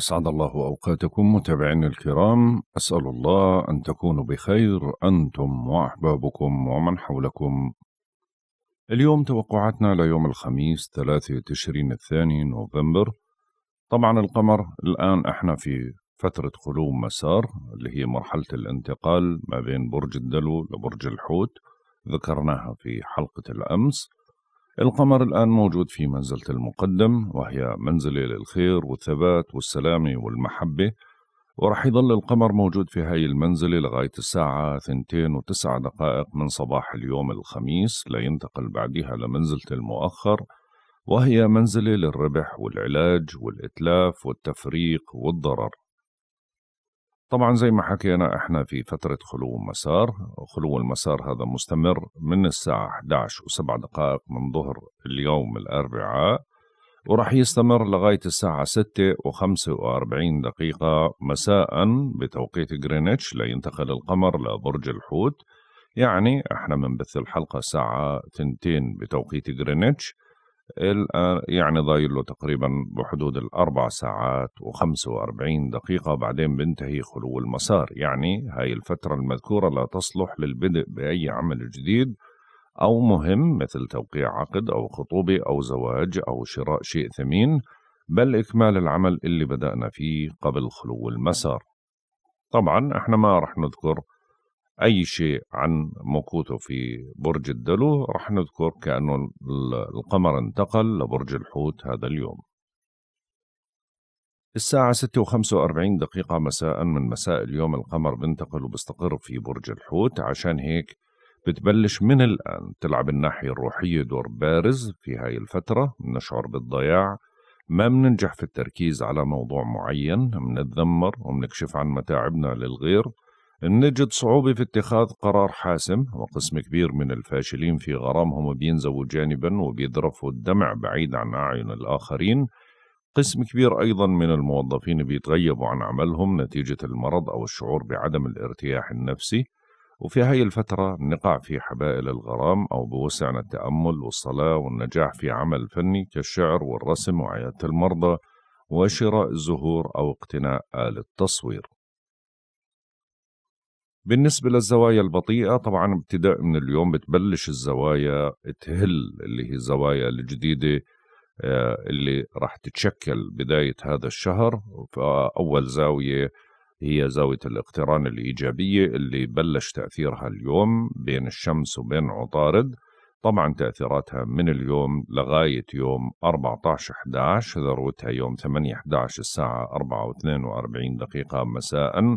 أسعد الله أوقاتكم متابعين الكرام أسأل الله أن تكونوا بخير أنتم وأحبابكم ومن حولكم اليوم توقعاتنا ليوم الخميس ثلاثة تشرين الثاني نوفمبر طبعا القمر الآن احنا في فترة خلو مسار اللي هي مرحلة الانتقال ما بين برج الدلو لبرج الحوت ذكرناها في حلقة الأمس القمر الآن موجود في منزلة المقدم وهي منزلة للخير والثبات والسلامة والمحبة ورح يضل القمر موجود في هاي المنزلة لغاية الساعة ثنتين وتسع دقائق من صباح اليوم الخميس لينتقل بعدها لمنزلة المؤخر وهي منزلة للربح والعلاج والإتلاف والتفريق والضرر طبعا زي ما حكينا احنا في فترة خلو مسار خلو المسار هذا مستمر من الساعة 11 وسبع دقائق من ظهر اليوم الأربعاء وراح يستمر لغاية الساعة 6 و45 دقيقة مساء بتوقيت غرينتش لينتقل القمر لبرج الحوت يعني احنا بنبث الحلقة الساعة 2 بتوقيت غرينتش يعني ضايل له تقريبا بحدود الأربع ساعات و45 دقيقة بعدين بينتهي خلو المسار يعني هاي الفترة المذكورة لا تصلح للبدء بأي عمل جديد أو مهم مثل توقيع عقد أو خطوبة أو زواج أو شراء شيء ثمين بل إكمال العمل اللي بدأنا فيه قبل خلو المسار طبعا احنا ما رح نذكر اي شيء عن موقوته في برج الدلو رح نذكر كانه القمر انتقل لبرج الحوت هذا اليوم الساعة 6 و45 دقيقة مساء من مساء اليوم القمر بنتقل وبستقر في برج الحوت عشان هيك بتبلش من الآن تلعب الناحية الروحية دور بارز في هاي الفترة بنشعر بالضياع ما بننجح في التركيز على موضوع معين بنتذمر وبنكشف عن متاعبنا للغير نجد صعوبة في اتخاذ قرار حاسم وقسم كبير من الفاشلين في غرامهم بينزووا جانبا وبيذرفوا الدمع بعيد عن أعين الآخرين قسم كبير أيضا من الموظفين بيتغيبوا عن عملهم نتيجة المرض أو الشعور بعدم الارتياح النفسي وفي هاي الفترة نقع في حبائل الغرام أو بوسعنا التأمل والصلاة والنجاح في عمل فني كالشعر والرسم وعيادة المرضى وشراء الزهور أو اقتناء آلة تصوير بالنسبة للزوايا البطيئة طبعا ابتداء من اليوم بتبلش الزوايا تهل اللي هي الزوايا الجديدة آه، اللي راح تتشكل بداية هذا الشهر فأول زاوية هي زاوية الاقتران الإيجابية اللي بلش تأثيرها اليوم بين الشمس وبين عطارد طبعا تأثيراتها من اليوم لغاية يوم 14-11 ذروتها يوم 8-11 الساعة 4 و42 دقيقة مساءً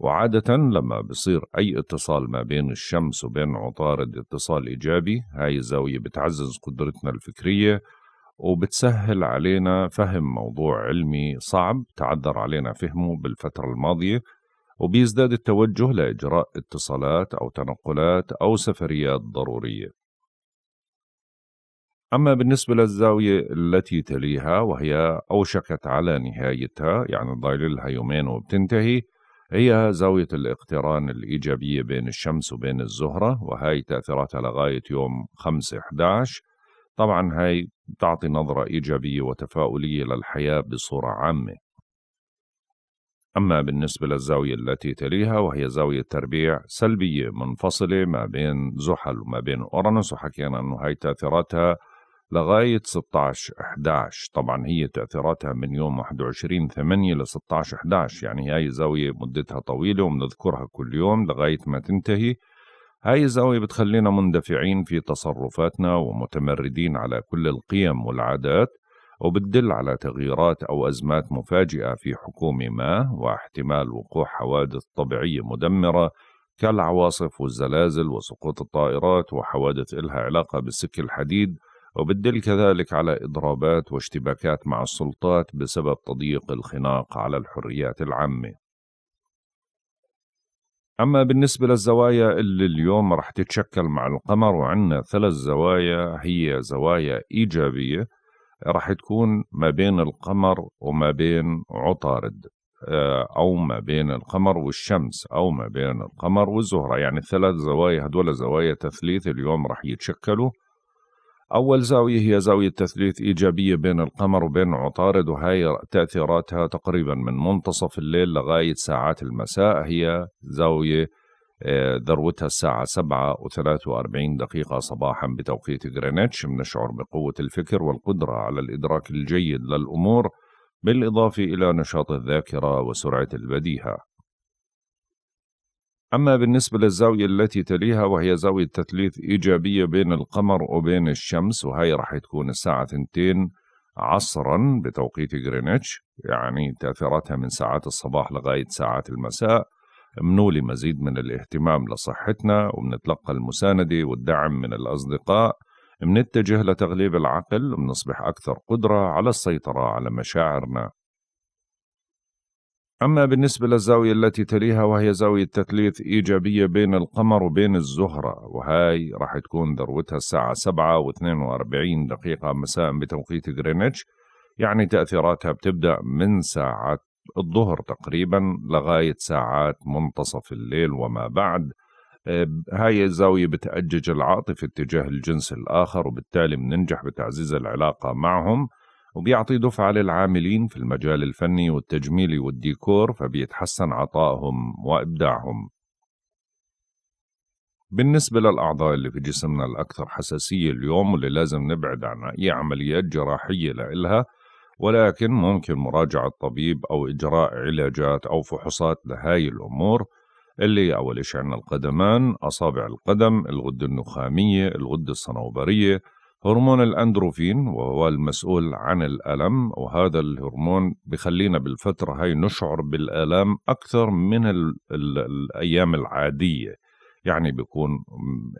وعادة لما بصير أي اتصال ما بين الشمس وبين عطارد اتصال إيجابي هاي الزاوية بتعزز قدرتنا الفكرية وبتسهل علينا فهم موضوع علمي صعب تعذر علينا فهمه بالفترة الماضية وبيزداد التوجه لإجراء اتصالات أو تنقلات أو سفريات ضرورية أما بالنسبة للزاوية التي تليها وهي أوشكت على نهايتها يعني ضايل لها يومين وبتنتهي هي زاوية الاقتران الإيجابية بين الشمس وبين الزهرة وهي تأثيراتها لغاية يوم 5/11 طبعا هاي تعطي نظرة إيجابية وتفاؤلية للحياة بصورة عامة أما بالنسبة للزاوية التي تليها وهي زاوية تربيع سلبية منفصلة ما بين زحل وما بين أورانوس وحكينا أنه هاي تأثيراتها لغاية 16 11 طبعا هي تأثيراتها من يوم 21 8 ل 16 11 يعني هاي زاوية مدتها طويلة وبنذكرها كل يوم لغاية ما تنتهي هاي الزاوية بتخلينا مندفعين في تصرفاتنا ومتمردين على كل القيم والعادات وبتدل على تغييرات أو أزمات مفاجئة في حكومة ما واحتمال وقوع حوادث طبيعية مدمرة كالعواصف والزلازل وسقوط الطائرات وحوادث إلها علاقة بالسك الحديد وبتدل كذلك على إضرابات واشتباكات مع السلطات بسبب تضييق الخناق على الحريات العامة أما بالنسبة للزوايا اللي اليوم رح تتشكل مع القمر وعندنا ثلاث زوايا هي زوايا إيجابية رح تكون ما بين القمر وما بين عطارد آه، أو ما بين القمر والشمس أو ما بين القمر والزهرة يعني الثلاث زوايا هدول زوايا تثليث اليوم رح يتشكلوا أول زاوية هي زاوية تثليث إيجابية بين القمر وبين عطارد وهي تأثيراتها تقريبا من منتصف الليل لغاية ساعات المساء هي زاوية آه، ذروتها الساعة سبعة وثلاث وأربعين دقيقة صباحا بتوقيت غرينتش بنشعر بقوة الفكر والقدرة على الإدراك الجيد للأمور بالإضافة إلى نشاط الذاكرة وسرعة البديهة أما بالنسبة للزاوية التي تليها وهي زاوية تثليث إيجابية بين القمر وبين الشمس وهي راح تكون الساعة 2 عصرا بتوقيت غرينتش يعني تأثيراتها من ساعات الصباح لغاية ساعات المساء منو مزيد من الاهتمام لصحتنا وبنتلقى المساندة والدعم من الأصدقاء منتجه لتغليب العقل ومنصبح أكثر قدرة على السيطرة على مشاعرنا أما بالنسبة للزاوية التي تليها وهي زاوية تثليث إيجابية بين القمر وبين الزهرة وهاي راح تكون ذروتها الساعة 7 و42 دقيقة مساء بتوقيت غرينتش يعني تأثيراتها بتبدأ من ساعة الظهر تقريبا لغاية ساعات منتصف الليل وما بعد آه، هاي الزاوية بتأجج العاطفة اتجاه الجنس الآخر وبالتالي بننجح بتعزيز العلاقة معهم وبيعطي دفعة للعاملين في المجال الفني والتجميلي والديكور فبيتحسن عطائهم وإبداعهم بالنسبة للأعضاء اللي في جسمنا الأكثر حساسية اليوم واللي لازم نبعد عن أي عمليات جراحية لإلها ولكن ممكن مراجعة طبيب أو إجراء علاجات أو فحوصات لهاي الأمور اللي أول شيء عندنا القدمان أصابع القدم الغدة النخامية الغدة الصنوبرية هرمون الاندروفين وهو المسؤول عن الألم وهذا الهرمون بخلينا بالفترة هاي نشعر بالآلام أكثر من الـ الـ الأيام العادية يعني بيكون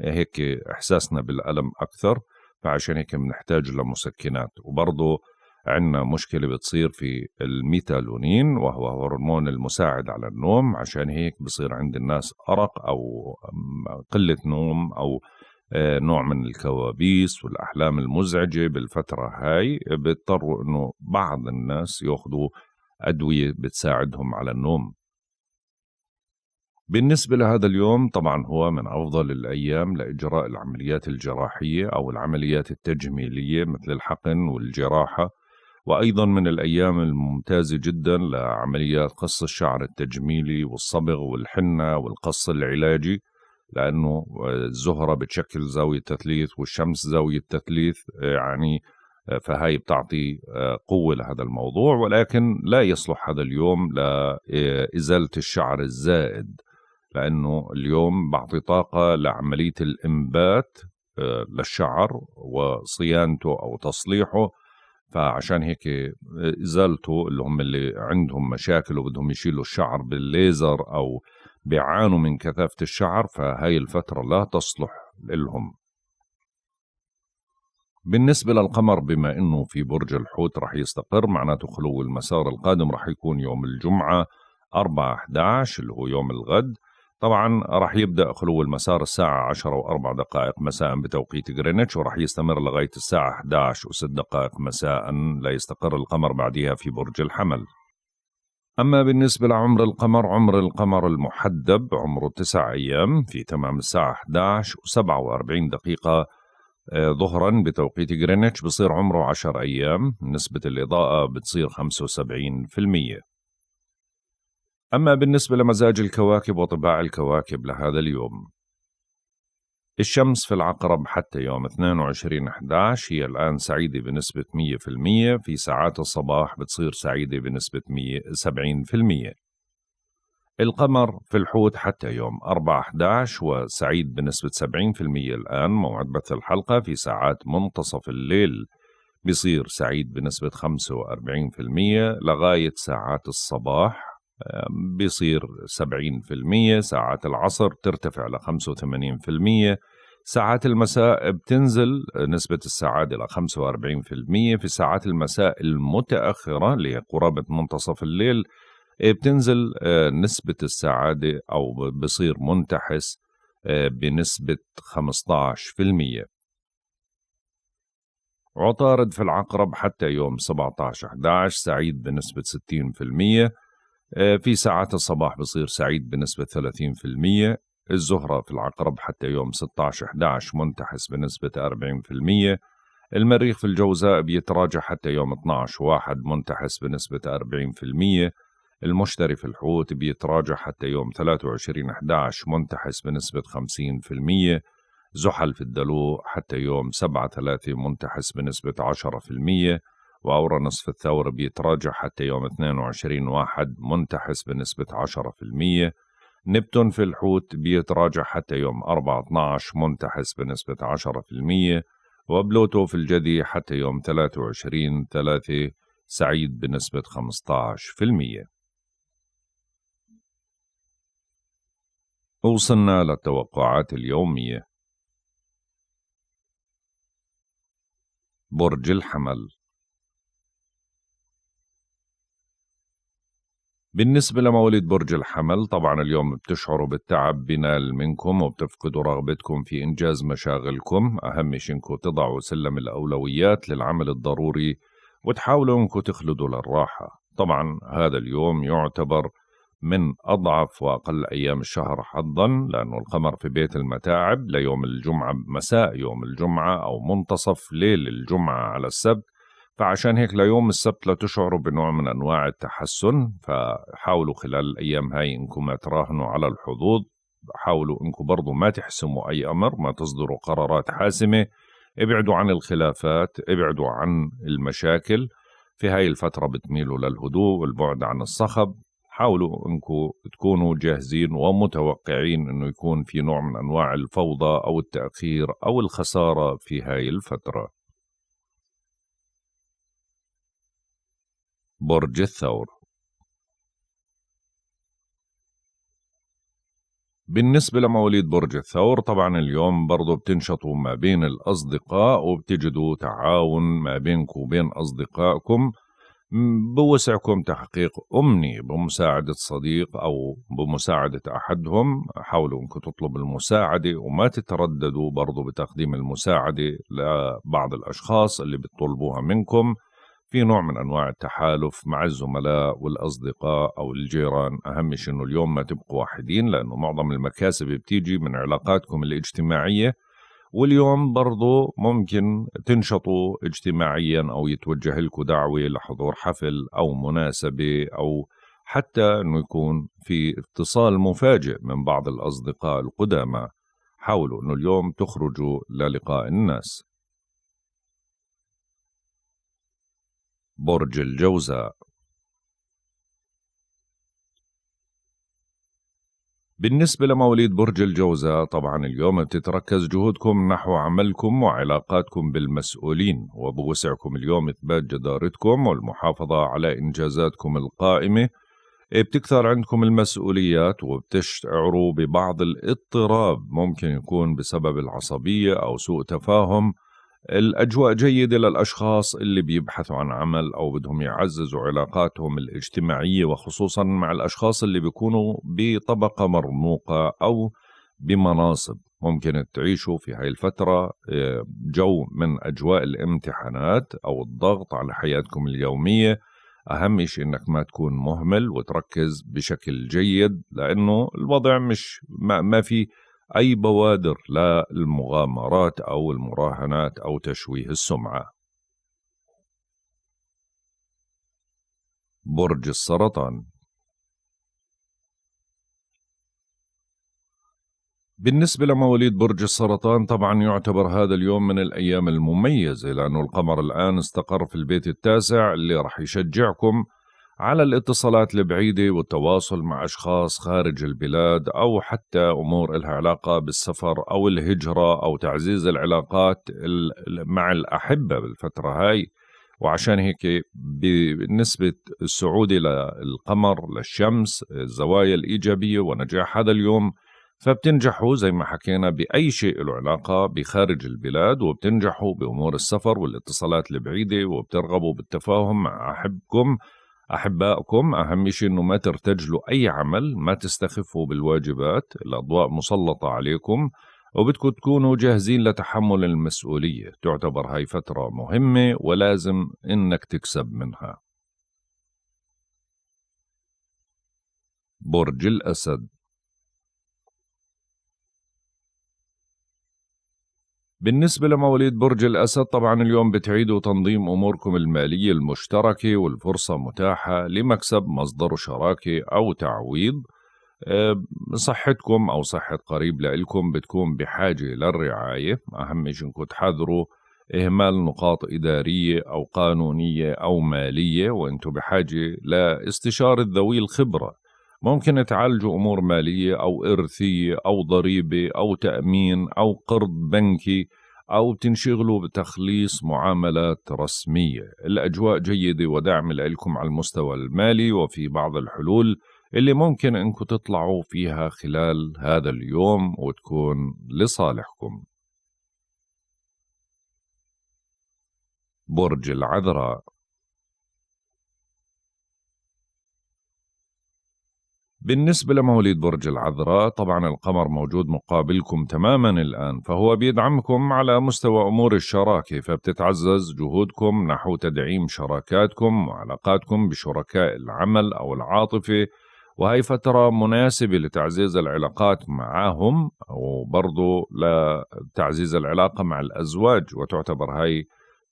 هيك إحساسنا بالألم أكثر فعشان هيك بنحتاج لمسكنات وبرضه عندنا مشكلة بتصير في الميتالونين وهو هرمون المساعد على النوم عشان هيك بصير عند الناس أرق أو قلة نوم أو آه، نوع من الكوابيس والأحلام المزعجة بالفترة هاي بيضطروا أنه بعض الناس يأخذوا أدوية بتساعدهم على النوم بالنسبة لهذا اليوم طبعا هو من أفضل الأيام لإجراء العمليات الجراحية أو العمليات التجميلية مثل الحقن والجراحة وأيضا من الأيام الممتازة جدا لعمليات قص الشعر التجميلي والصبغ والحنة والقص العلاجي لانه آه، الزهره بتشكل زاويه تثليث والشمس زاويه تثليث آه، يعني آه، فهي بتعطي قوه لهذا الموضوع ولكن لا يصلح هذا اليوم لازاله الشعر الزائد لانه اليوم بعطي طاقه لعمليه الانبات للشعر وصيانته او تصليحه فعشان هيك ازالته اللي هم اللي عندهم مشاكل وبدهم يشيلوا الشعر بالليزر او بيعانوا من كثافة الشعر فهاي الفترة لا تصلح لهم بالنسبة للقمر بما أنه في برج الحوت رح يستقر معناته خلو المسار القادم رح يكون يوم الجمعة 4 11 اللي هو يوم الغد طبعا رح يبدأ خلو المسار الساعة 10 و4 دقائق مساء بتوقيت غرينتش ورح يستمر لغاية الساعة 11 و6 دقائق مساء ليستقر القمر بعدها في برج الحمل أما بالنسبة لعمر القمر عمر القمر المحدب عمره تسع أيام في تمام الساعة 11 و47 دقيقة آه، ظهرا بتوقيت جرينتش بصير عمره 10 أيام نسبة الإضاءة بتصير 75% أما بالنسبة لمزاج الكواكب وطباع الكواكب لهذا اليوم الشمس في العقرب حتى يوم 22 11 هي الآن سعيدة بنسبة 100% في ساعات الصباح بتصير سعيدة بنسبة 170% القمر في الحوت حتى يوم 4 11 وسعيد بنسبة 70% الآن موعد بث الحلقة في ساعات منتصف الليل بيصير سعيد بنسبة 45% لغاية ساعات الصباح بيصير 70% ساعات العصر ترتفع ل 85% ساعات المساء بتنزل نسبة السعادة ل 45% في ساعات المساء المتأخرة لقرابة منتصف الليل آه، بتنزل آه، نسبة السعادة أو بصير منتحس آه، بنسبة 15% عطارد في العقرب حتى يوم 17 11 سعيد بنسبة 60% آه، في ساعات الصباح بصير سعيد بنسبة 30% الزهرة في العقرب حتى يوم 16-11 منتحس بنسبة 40% المريخ في الجوزاء بيتراجع حتى يوم 12-1 منتحس بنسبة 40% المشتري في الحوت بيتراجع حتى يوم 23-11 منتحس بنسبة 50% زحل في الدلو حتى يوم 7-3 منتحس بنسبة 10% وأورنس في الثور بيتراجع حتى يوم 22 واحد منتحس بنسبة 10% نبتون في الحوت بيتراجع حتى يوم 4 12 منتحس بنسبة 10% وبلوتو في الجدي حتى يوم 23 3 سعيد بنسبة 15% وصلنا للتوقعات اليومية برج الحمل بالنسبة لمواليد برج الحمل طبعا اليوم بتشعروا بالتعب بينال منكم وبتفقدوا رغبتكم في إنجاز مشاغلكم أهم شيء إنكم تضعوا سلم الأولويات للعمل الضروري وتحاولوا إنكم تخلدوا للراحة طبعا هذا اليوم يعتبر من أضعف وأقل أيام الشهر حظا لأنه القمر في بيت المتاعب ليوم الجمعة مساء يوم الجمعة أو منتصف ليل الجمعة على السبت فعشان هيك ليوم السبت لا تشعروا بنوع من انواع التحسن فحاولوا خلال الايام هاي انكم ما تراهنوا على الحظوظ حاولوا انكم برضو ما تحسموا اي امر ما تصدروا قرارات حاسمه ابعدوا عن الخلافات ابعدوا عن المشاكل في هاي الفترة بتميلوا للهدوء والبعد عن الصخب حاولوا انكم تكونوا جاهزين ومتوقعين انه يكون في نوع من انواع الفوضى او التأخير او الخسارة في هاي الفترة برج الثور بالنسبة لمواليد برج الثور طبعا اليوم برضه بتنشطوا ما بين الأصدقاء وبتجدوا تعاون ما بينكم وبين أصدقائكم بوسعكم تحقيق أمني بمساعدة صديق أو بمساعدة أحدهم حاولوا أنكم تطلبوا المساعدة وما تترددوا برضو بتقديم المساعدة لبعض الأشخاص اللي بتطلبوها منكم في نوع من انواع التحالف مع الزملاء والاصدقاء او الجيران اهم شيء انه اليوم ما تبقوا وحيدين لانه معظم المكاسب بتيجي من علاقاتكم الاجتماعيه واليوم برضو ممكن تنشطوا اجتماعيا او يتوجه لكم دعوه لحضور حفل او مناسبه او حتى انه يكون في اتصال مفاجئ من بعض الاصدقاء القدامى حاولوا انه اليوم تخرجوا للقاء الناس برج الجوزاء بالنسبة لمواليد برج الجوزاء طبعا اليوم بتتركز جهودكم نحو عملكم وعلاقاتكم بالمسؤولين وبوسعكم اليوم إثبات جدارتكم والمحافظة على إنجازاتكم القائمة بتكثر عندكم المسؤوليات وبتشعروا ببعض الاضطراب ممكن يكون بسبب العصبية أو سوء تفاهم الأجواء جيدة للأشخاص اللي بيبحثوا عن عمل أو بدهم يعززوا علاقاتهم الاجتماعية وخصوصا مع الأشخاص اللي بيكونوا بطبقة مرموقة أو بمناصب ممكن تعيشوا في هاي الفترة آه، جو من أجواء الامتحانات أو الضغط على حياتكم اليومية أهم شيء إنك ما تكون مهمل وتركز بشكل جيد لأنه الوضع مش ما, ما في أي بوادر للمغامرات أو المراهنات أو تشويه السمعة برج السرطان بالنسبة لمواليد برج السرطان طبعا يعتبر هذا اليوم من الأيام المميزة لأنه القمر الآن استقر في البيت التاسع اللي رح يشجعكم على الاتصالات البعيدة والتواصل مع أشخاص خارج البلاد أو حتى أمور إلها علاقة بالسفر أو الهجرة أو تعزيز العلاقات مع الأحبة بالفترة هاي وعشان هيك بالنسبة السعودي للقمر للشمس الزوايا الإيجابية ونجاح هذا اليوم فبتنجحوا زي ما حكينا بأي شيء له علاقة بخارج البلاد وبتنجحوا بأمور السفر والاتصالات البعيدة وبترغبوا بالتفاهم مع أحبكم أحبائكم أهم شيء أنه ما ترتجلوا أي عمل ما تستخفوا بالواجبات الأضواء مسلطة عليكم وبدكم تكونوا جاهزين لتحمل المسؤولية تعتبر هاي فترة مهمة ولازم إنك تكسب منها برج الأسد بالنسبة لمواليد برج الأسد طبعا اليوم بتعيدوا تنظيم أموركم المالية المشتركة والفرصة متاحة لمكسب مصدر شراكة أو تعويض آه، صحتكم أو صحة قريب لإلكم بتكون بحاجة للرعاية أهم شيء إنكم تحذروا إهمال نقاط إدارية أو قانونية أو مالية وأنتم بحاجة لاستشارة ذوي الخبرة ممكن تعالجوا امور ماليه او ارثيه او ضريبه او تامين او قرض بنكي او تنشغلوا بتخليص معاملات رسميه، الاجواء جيده وداعمه لكم على المستوى المالي وفي بعض الحلول اللي ممكن انكم تطلعوا فيها خلال هذا اليوم وتكون لصالحكم. برج العذراء بالنسبة لمواليد برج العذراء طبعا القمر موجود مقابلكم تماما الآن فهو بيدعمكم على مستوى أمور الشراكة فبتتعزز جهودكم نحو تدعيم شراكاتكم وعلاقاتكم بشركاء العمل أو العاطفة وهي فترة مناسبة لتعزيز العلاقات معهم وبرضو لتعزيز العلاقة مع الأزواج وتعتبر هاي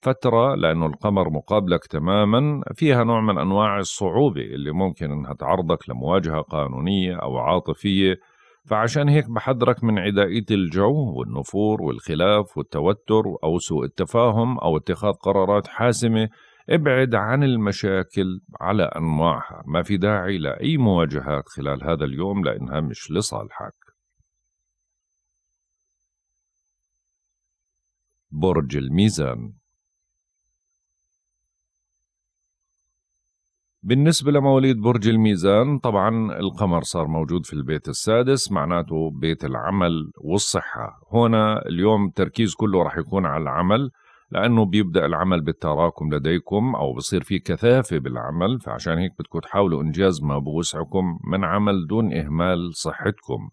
فترة لأنه القمر مقابلك تماما فيها نوع من أنواع الصعوبة اللي ممكن أنها تعرضك لمواجهة قانونية أو عاطفية فعشان هيك بحذرك من عدائية الجو والنفور والخلاف والتوتر أو سوء التفاهم أو اتخاذ قرارات حاسمة ابعد عن المشاكل على أنواعها ما في داعي لأي مواجهات خلال هذا اليوم لأنها مش لصالحك برج الميزان بالنسبة لمواليد برج الميزان طبعا القمر صار موجود في البيت السادس معناته بيت العمل والصحة هنا اليوم التركيز كله راح يكون على العمل لأنه بيبدأ العمل بالتراكم لديكم أو بصير في كثافة بالعمل فعشان هيك بدكم تحاولوا إنجاز ما بوسعكم من عمل دون إهمال صحتكم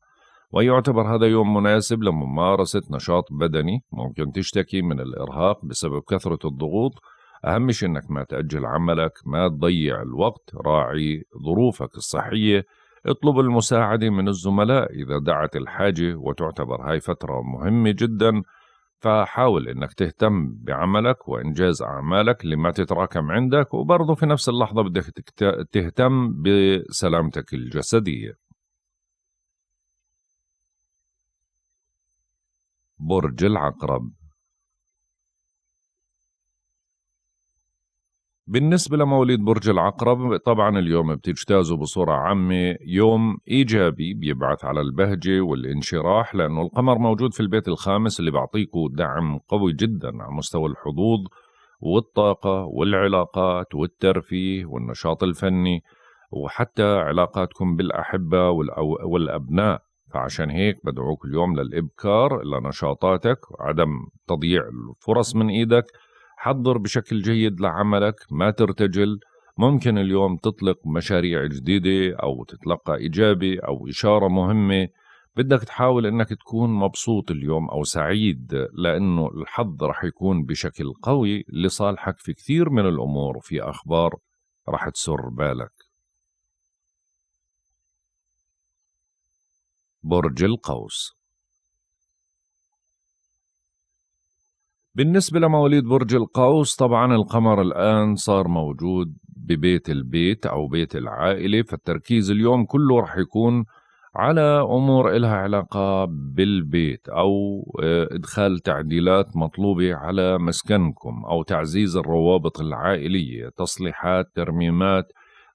ويعتبر هذا يوم مناسب لممارسة نشاط بدني ممكن تشتكي من الإرهاق بسبب كثرة الضغوط أهم شيء أنك ما تأجل عملك ما تضيع الوقت راعي ظروفك الصحية اطلب المساعدة من الزملاء إذا دعت الحاجة وتعتبر هاي فترة مهمة جدا فحاول أنك تهتم بعملك وإنجاز أعمالك اللي ما تتراكم عندك وبرضه في نفس اللحظة بدك تهتم بسلامتك الجسدية برج العقرب بالنسبة لمواليد برج العقرب طبعا اليوم بتجتازوا بصورة عامة يوم إيجابي بيبعث على البهجة والانشراح لأنه القمر موجود في البيت الخامس اللي بيعطيكوا دعم قوي جدا على مستوى الحظوظ والطاقة والعلاقات والترفيه والنشاط الفني وحتى علاقاتكم بالأحبة والأبناء فعشان هيك بدعوك اليوم للإبكار لنشاطاتك وعدم تضييع الفرص من إيدك حضر بشكل جيد لعملك ما ترتجل ممكن اليوم تطلق مشاريع جديدة أو تتلقى إجابة أو إشارة مهمة بدك تحاول أنك تكون مبسوط اليوم أو سعيد لأنه الحظ رح يكون بشكل قوي لصالحك في كثير من الأمور وفي أخبار رح تسر بالك برج القوس بالنسبة لمواليد برج القوس طبعا القمر الآن صار موجود ببيت البيت أو بيت العائلة فالتركيز اليوم كله رح يكون على أمور إلها علاقة بالبيت أو آه، إدخال تعديلات مطلوبة على مسكنكم أو تعزيز الروابط العائلية تصليحات ترميمات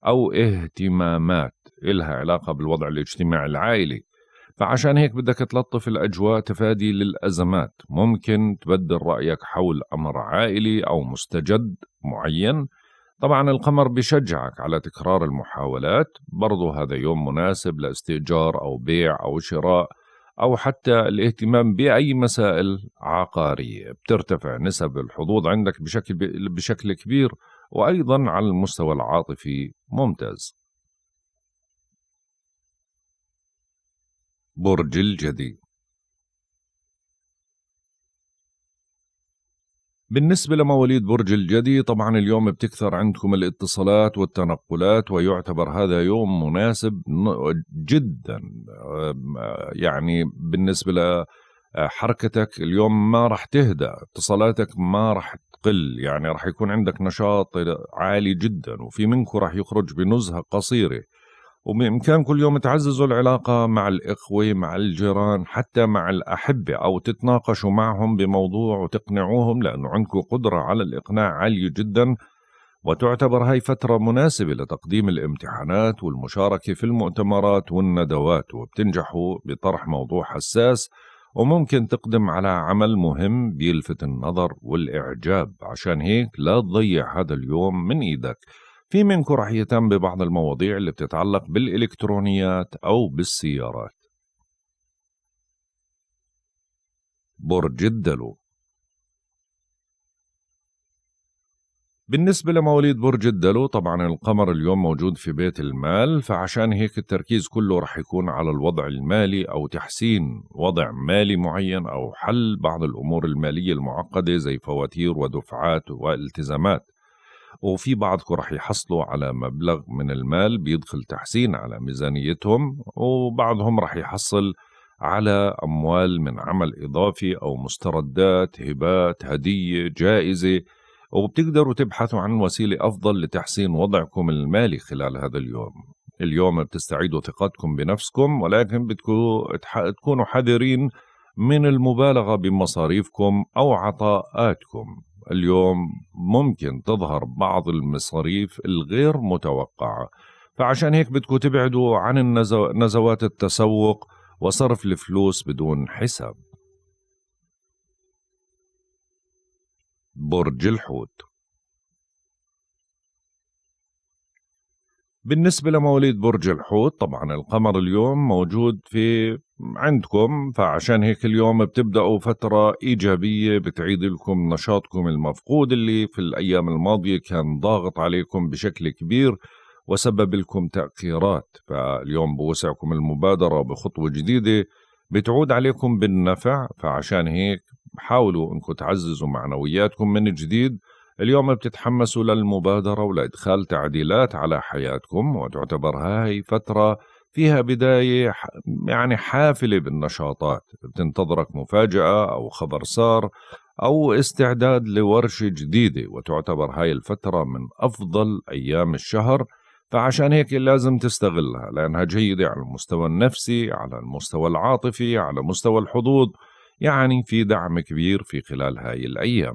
أو اهتمامات إلها علاقة بالوضع الاجتماعي العائلي فعشان هيك بدك تلطف الأجواء تفادي للأزمات ممكن تبدل رأيك حول أمر عائلي أو مستجد معين طبعا القمر بشجعك على تكرار المحاولات برضو هذا يوم مناسب لاستئجار أو بيع أو شراء أو حتى الاهتمام بأي مسائل عقارية بترتفع نسب الحظوظ عندك بشكل, بشكل كبير وأيضا على المستوى العاطفي ممتاز برج الجدي بالنسبة لمواليد برج الجدي طبعا اليوم بتكثر عندكم الاتصالات والتنقلات ويعتبر هذا يوم مناسب جدا يعني بالنسبة لحركتك اليوم ما راح تهدى اتصالاتك ما راح تقل يعني راح يكون عندك نشاط عالي جدا وفي منكم راح يخرج بنزهة قصيرة وبإمكان كل يوم تعززوا العلاقة مع الإخوة مع الجيران حتى مع الأحبة أو تتناقشوا معهم بموضوع وتقنعوهم لأنه عندكم قدرة على الإقناع عالية جدا وتعتبر هاي فترة مناسبة لتقديم الامتحانات والمشاركة في المؤتمرات والندوات وبتنجحوا بطرح موضوع حساس وممكن تقدم على عمل مهم بيلفت النظر والإعجاب عشان هيك لا تضيع هذا اليوم من إيدك في منكم رح يهتم ببعض المواضيع اللي بتتعلق بالإلكترونيات أو بالسيارات برج الدلو بالنسبة لمواليد برج الدلو طبعا القمر اليوم موجود في بيت المال فعشان هيك التركيز كله رح يكون على الوضع المالي أو تحسين وضع مالي معين أو حل بعض الأمور المالية المعقدة زي فواتير ودفعات والتزامات وفي بعضكم رح يحصلوا على مبلغ من المال بيدخل تحسين على ميزانيتهم وبعضهم رح يحصل على أموال من عمل إضافي أو مستردات هبات هدية جائزة وبتقدروا تبحثوا عن وسيلة أفضل لتحسين وضعكم المالي خلال هذا اليوم اليوم بتستعيدوا ثقتكم بنفسكم ولكن بتكونوا حذرين من المبالغة بمصاريفكم أو عطاءاتكم اليوم ممكن تظهر بعض المصاريف الغير متوقعة فعشان هيك بدكم تبعدوا عن نزوات التسوق وصرف الفلوس بدون حساب برج الحوت بالنسبة لمواليد برج الحوت طبعا القمر اليوم موجود في عندكم فعشان هيك اليوم بتبدأوا فترة إيجابية بتعيد لكم نشاطكم المفقود اللي في الأيام الماضية كان ضاغط عليكم بشكل كبير وسبب لكم تأخيرات فاليوم بوسعكم المبادرة بخطوة جديدة بتعود عليكم بالنفع فعشان هيك حاولوا انكم تعززوا معنوياتكم من جديد اليوم بتتحمسوا للمبادرة ولإدخال تعديلات على حياتكم وتعتبر هاي فترة فيها بداية يعني حافلة بالنشاطات بتنتظرك مفاجأة أو خبر سار أو استعداد لورشة جديدة وتعتبر هاي الفترة من أفضل أيام الشهر فعشان هيك لازم تستغلها لأنها جيدة على المستوى النفسي على المستوى العاطفي على مستوى الحظوظ يعني في دعم كبير في خلال هاي الأيام